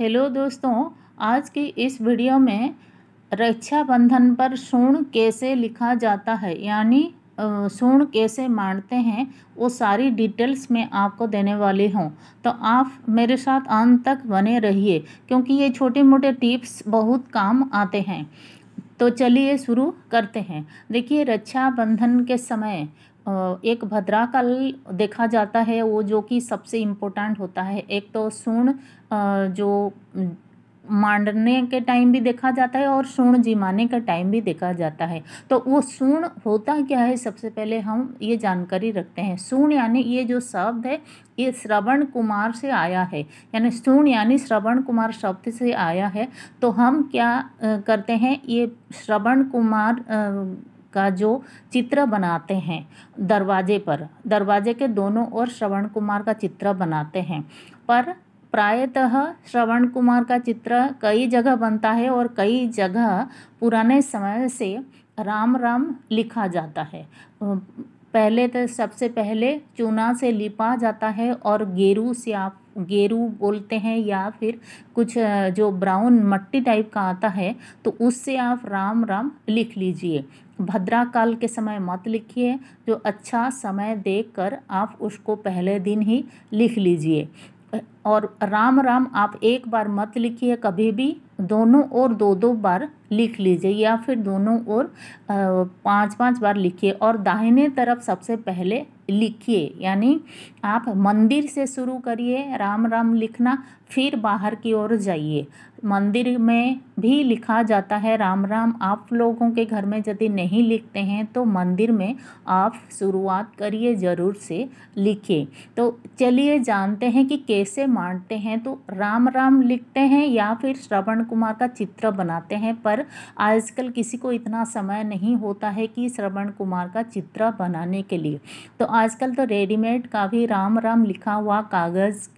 hello दोस्तों आज की इस वीडियो में रक्षाबंधन पर सूर्ण कैसे लिखा जाता है यानी सूर्ण कैसे मानते हैं वो सारी डिटेल्स मैं आपको देने वाली हूँ तो आप मेरे साथ अंत तक बने रहिए क्योंकि ये छोटे मोटे टिप्स बहुत काम आते हैं तो चलिए शुरू करते हैं देखिए रक्षाबंधन के समय एक भद्राकल देखा जाता है वो जो कि सबसे इम्पोर्टेंट होता है एक तो सूर्ण जो मांडने के टाइम भी देखा जाता है और सूर्ण जिमाने का टाइम भी देखा जाता है तो वो सूर्ण होता क्या है सबसे पहले हम ये जानकारी रखते हैं सूर्ण यानी ये जो शब्द है ये श्रवण कुमार से आया है यानी सूर्ण यानी श्रवण कुमार शब्द से आया है तो हम क्या करते हैं ये श्रवण कुमार का जो चित्र बनाते हैं दरवाजे पर दरवाजे के दोनों ओर श्रवण कुमार का चित्र बनाते हैं पर प्रायतः श्रवण कुमार का चित्र कई जगह बनता है और कई जगह पुराने समय से राम राम लिखा जाता है पहले तो सबसे पहले चूना से लिपा जाता है और गेरू से आप गेरू बोलते हैं या फिर कुछ जो ब्राउन मट्टी टाइप का आता है तो उससे आप राम राम लिख लीजिए भद्रा काल के समय मत लिखिए जो अच्छा समय देखकर कर आप उसको पहले दिन ही लिख लीजिए और राम राम आप एक बार मत लिखिए कभी भी दोनों ओर दो दो बार लिख लीजिए या फिर दोनों ओर पांच पांच बार लिखिए और दाहिने तरफ सबसे पहले लिखिए यानी आप मंदिर से शुरू करिए राम राम लिखना फिर बाहर की ओर जाइए मंदिर में भी लिखा जाता है राम राम आप लोगों के घर में यदि नहीं लिखते हैं तो मंदिर में आप शुरुआत करिए ज़रूर से लिखिए तो चलिए जानते हैं कि कैसे मानते हैं तो राम राम लिखते हैं या फिर श्रवण कुमार का चित्र बनाते हैं पर आजकल किसी को इतना समय नहीं होता है कि श्रवण कुमार का चित्र बनाने के लिए तो आजकल तो रेडीमेड का भी राम राम लिखा हुआ कागज़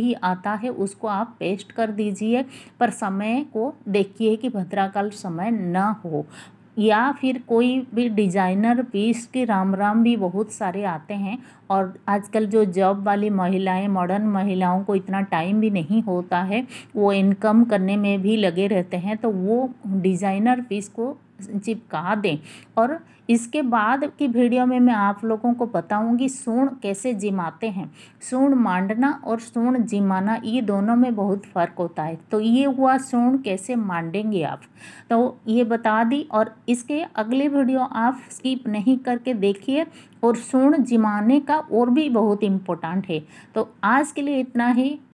भी आता है उसको आप पेस्ट कर दीजिए पर समय को देखिए कि भद्राकाल समय ना हो या फिर कोई भी डिज़ाइनर पीस के राम राम भी बहुत सारे आते हैं और आजकल जो जॉब वाली महिलाएं मॉडर्न महिलाओं को इतना टाइम भी नहीं होता है वो इनकम करने में भी लगे रहते हैं तो वो डिज़ाइनर पीस को चिपका दें और इसके बाद की वीडियो में मैं आप लोगों को बताऊंगी सूण कैसे जिमाते हैं सूण मांडना और सूण जिमाना ये दोनों में बहुत फ़र्क होता है तो ये हुआ सूण कैसे मांडेंगे आप तो ये बता दी और इसके अगले वीडियो आप स्किप नहीं करके देखिए और सूण जिमाने का और भी बहुत इम्पोर्टेंट है तो आज के लिए इतना ही